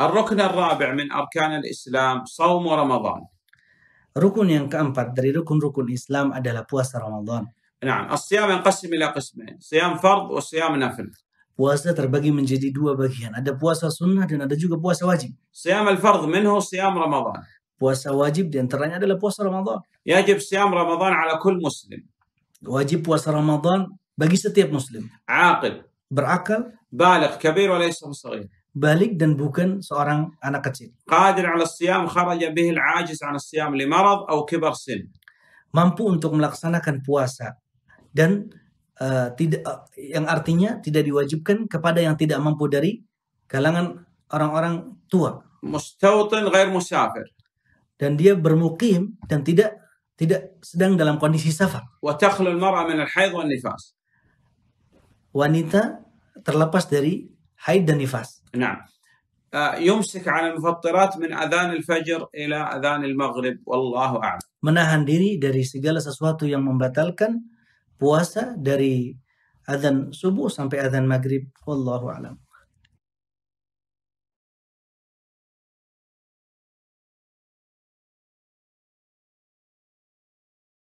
الركن الرابع من أركان الإسلام صوم رمضان ركن yang keempat dari rukun-rukun Islam adalah puasa Ramadan. نعم الصيام ينقسم إلى قسمين صيام فرض وصيام نفل puasa terbagi menjadi dua bagian. Ada puasa sunnah dan ada juga puasa wajib. Siam al-fardh minhu siam Ramadan. Puasa wajib dan antaranya adalah puasa Ramadan. Yajib siam Ramadan ala kul muslim. Wajib puasa Ramadan bagi setiap muslim. Aqil. Berakal. Balik, kabir wa laysa saghir. balik dan bukan seorang anak kecil. Mampu untuk melaksanakan puasa dan uh, tidak eh, yang artinya tidak diwajibkan kepada yang tidak mampu dari kalangan orang-orang tua. Mustawtin ghair musafir. Dan dia bermukim dan tidak tidak sedang dalam kondisi safar. Wanita terlepas dari حيبدا النفاس نعم يمسك عن المفطرات من أذان الفجر إلى أذان المغرب والله أعلم menahan diri dari segala sesuatu yang membatalkan puasa dari azan subuh sampai azan maghrib wallahu alam